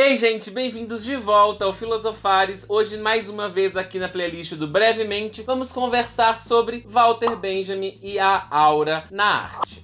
Ei, gente, bem-vindos de volta ao Filosofares. Hoje, mais uma vez, aqui na playlist do Brevemente, vamos conversar sobre Walter Benjamin e a aura na arte.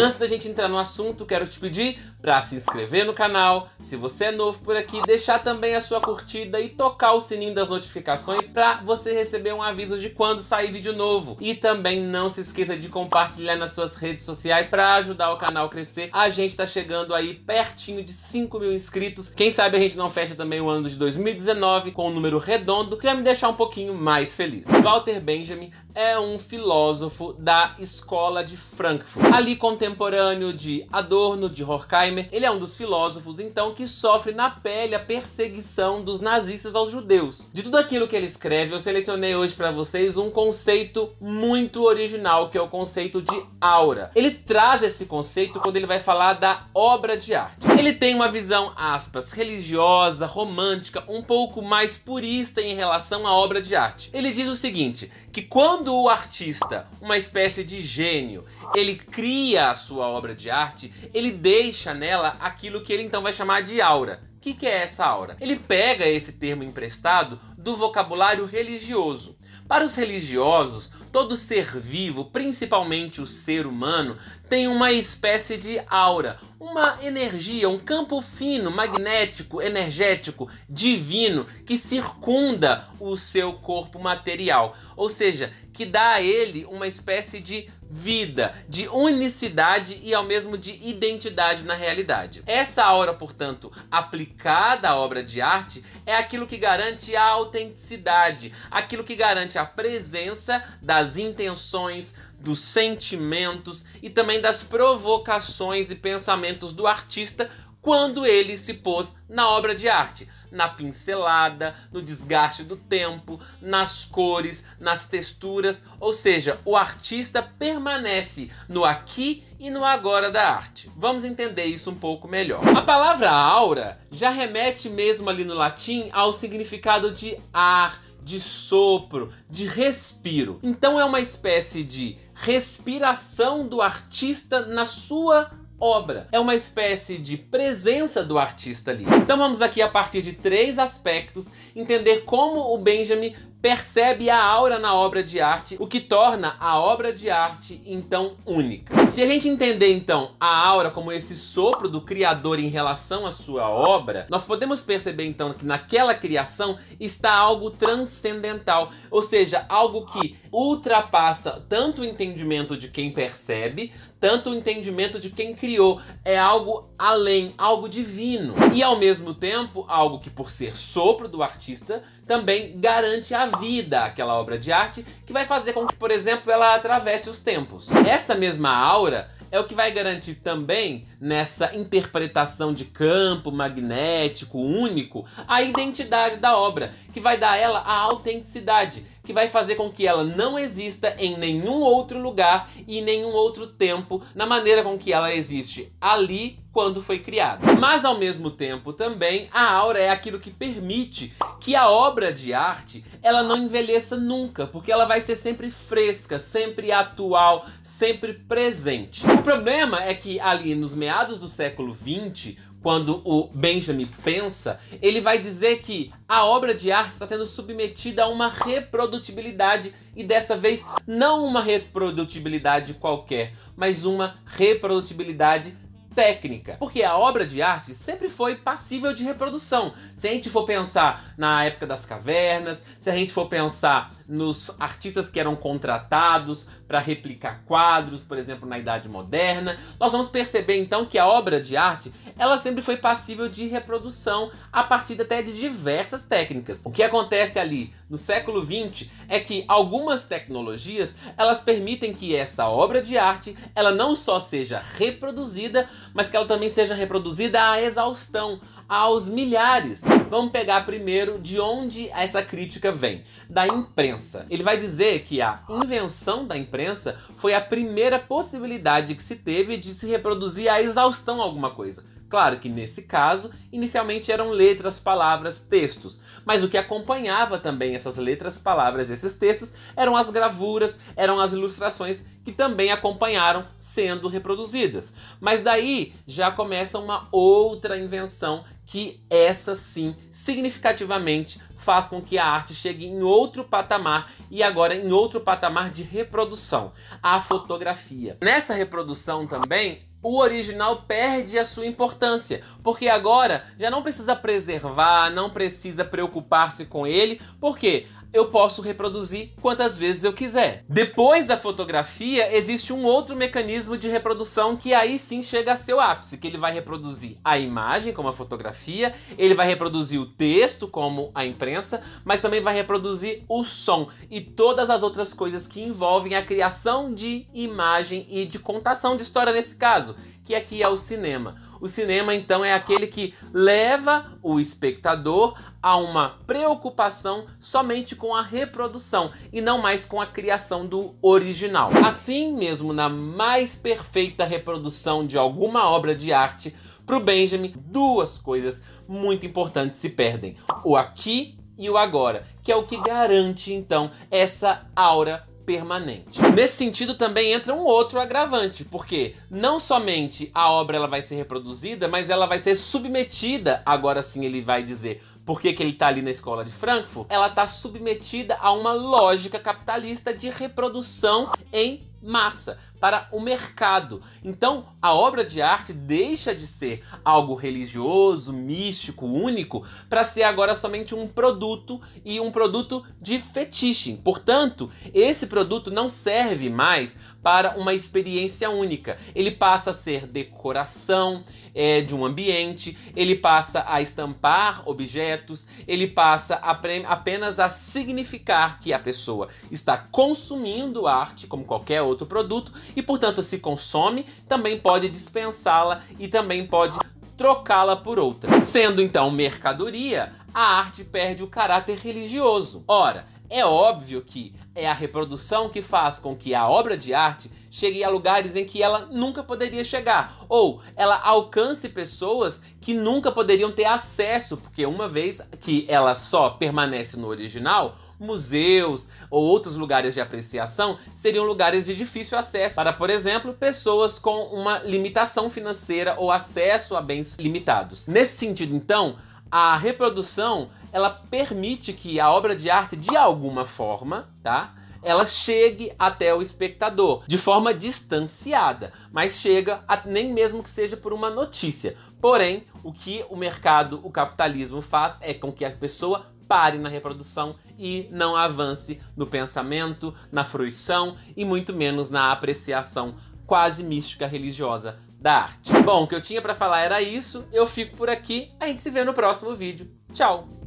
Antes da gente entrar no assunto, quero te pedir para se inscrever no canal, se você é novo por aqui, deixar também a sua curtida e tocar o sininho das notificações para você receber um aviso de quando sair vídeo novo. E também não se esqueça de compartilhar nas suas redes sociais para ajudar o canal a crescer. A gente está chegando aí pertinho de 5 mil inscritos. Quem sabe a gente não fecha também o ano de 2019 com um número redondo que vai me deixar um pouquinho mais feliz. Walter Benjamin é um filósofo da escola de Frankfurt, ali contemporâneo de Adorno, de Horkheimer, Horkheimer, ele é um dos filósofos então que sofre na pele a perseguição dos nazistas aos judeus. De tudo aquilo que ele escreve, eu selecionei hoje para vocês um conceito muito original, que é o conceito de aura. Ele traz esse conceito quando ele vai falar da obra de arte. Ele tem uma visão, aspas, religiosa, romântica, um pouco mais purista em relação à obra de arte. Ele diz o seguinte, que quando o artista, uma espécie de gênio, ele cria a sua obra de arte, ele deixa nela aquilo que ele então vai chamar de aura. O que, que é essa aura? Ele pega esse termo emprestado do vocabulário religioso. Para os religiosos, Todo ser vivo, principalmente o ser humano, tem uma espécie de aura, uma energia, um campo fino, magnético, energético, divino que circunda o seu corpo material, ou seja, que dá a ele uma espécie de vida, de unicidade e ao mesmo de identidade na realidade. Essa aura, portanto, aplicada à obra de arte, é aquilo que garante a autenticidade, aquilo que garante a presença da das intenções, dos sentimentos e também das provocações e pensamentos do artista quando ele se pôs na obra de arte. Na pincelada, no desgaste do tempo, nas cores, nas texturas, ou seja, o artista permanece no aqui e no agora da arte. Vamos entender isso um pouco melhor. A palavra aura já remete mesmo ali no latim ao significado de ar, de sopro, de respiro. Então é uma espécie de respiração do artista na sua obra. É uma espécie de presença do artista ali. Então vamos aqui a partir de três aspectos entender como o Benjamin percebe a aura na obra de arte, o que torna a obra de arte então única. Se a gente entender então a aura como esse sopro do criador em relação à sua obra, nós podemos perceber então que naquela criação está algo transcendental, ou seja, algo que ultrapassa tanto o entendimento de quem percebe, tanto o entendimento de quem criou. É algo além, algo divino. E ao mesmo tempo, algo que, por ser sopro do artista, também garante a vida àquela obra de arte, que vai fazer com que, por exemplo, ela atravesse os tempos. Essa mesma aura é o que vai garantir também, nessa interpretação de campo magnético único, a identidade da obra, que vai dar a ela a autenticidade, que vai fazer com que ela não exista em nenhum outro lugar e nenhum outro tempo, na maneira com que ela existe ali quando foi criada. Mas ao mesmo tempo também a aura é aquilo que permite que a obra de arte ela não envelheça nunca, porque ela vai ser sempre fresca, sempre atual, sempre presente. O problema é que ali nos meados do século XX, quando o Benjamin pensa, ele vai dizer que a obra de arte está sendo submetida a uma reprodutibilidade e dessa vez não uma reprodutibilidade qualquer, mas uma reprodutibilidade técnica. Porque a obra de arte sempre foi passível de reprodução. Se a gente for pensar na época das cavernas, se a gente for pensar nos artistas que eram contratados para replicar quadros, por exemplo, na Idade Moderna, nós vamos perceber então que a obra de arte ela sempre foi passível de reprodução a partir até de diversas técnicas. O que acontece ali no século 20 é que algumas tecnologias elas permitem que essa obra de arte ela não só seja reproduzida, mas que ela também seja reproduzida à exaustão, aos milhares. Vamos pegar primeiro de onde essa crítica vem: da imprensa. Ele vai dizer que a invenção da imprensa foi a primeira possibilidade que se teve de se reproduzir à exaustão alguma coisa. Claro que nesse caso, inicialmente eram letras, palavras, textos, mas o que acompanhava também essas letras, palavras e esses textos eram as gravuras, eram as ilustrações que também acompanharam sendo reproduzidas. Mas daí já começa uma outra invenção que essa sim significativamente faz com que a arte chegue em outro patamar e agora em outro patamar de reprodução, a fotografia. Nessa reprodução também o original perde a sua importância, porque agora já não precisa preservar, não precisa preocupar-se com ele, porque eu posso reproduzir quantas vezes eu quiser. Depois da fotografia, existe um outro mecanismo de reprodução que aí sim chega a seu ápice, que ele vai reproduzir a imagem como a fotografia, ele vai reproduzir o texto como a imprensa, mas também vai reproduzir o som e todas as outras coisas que envolvem a criação de imagem e de contação de história nesse caso, que aqui é o cinema. O cinema, então, é aquele que leva o espectador a uma preocupação somente com a reprodução e não mais com a criação do original. Assim mesmo, na mais perfeita reprodução de alguma obra de arte, para o Benjamin, duas coisas muito importantes se perdem: o aqui e o agora, que é o que garante então essa aura permanente. Nesse sentido também entra um outro agravante, porque não somente a obra ela vai ser reproduzida, mas ela vai ser submetida, agora sim ele vai dizer, por que, que, ele está ali na escola de Frankfurt, ela está submetida a uma lógica capitalista de reprodução em massa, para o mercado. Então, a obra de arte deixa de ser algo religioso, místico, único, para ser agora somente um produto e um produto de fetiche. Portanto, esse produto não serve mais para uma experiência única. Ele passa a ser decoração, é, de um ambiente, ele passa a estampar objetos, ele passa a apenas a significar que a pessoa está consumindo arte como qualquer outro produto e, portanto, se consome, também pode dispensá-la e também pode trocá-la por outra. Sendo então mercadoria, a arte perde o caráter religioso. Ora, é óbvio que é a reprodução que faz com que a obra de arte chegue a lugares em que ela nunca poderia chegar, ou ela alcance pessoas que nunca poderiam ter acesso, porque uma vez que ela só permanece no original, museus ou outros lugares de apreciação seriam lugares de difícil acesso para, por exemplo, pessoas com uma limitação financeira ou acesso a bens limitados. Nesse sentido, então, a reprodução ela permite que a obra de arte, de alguma forma, tá? ela chegue até o espectador de forma distanciada, mas chega a, nem mesmo que seja por uma notícia. Porém, o que o mercado, o capitalismo faz é com que a pessoa pare na reprodução e não avance no pensamento, na fruição e muito menos na apreciação quase mística religiosa da arte. Bom, o que eu tinha para falar era isso. Eu fico por aqui. A gente se vê no próximo vídeo. Tchau!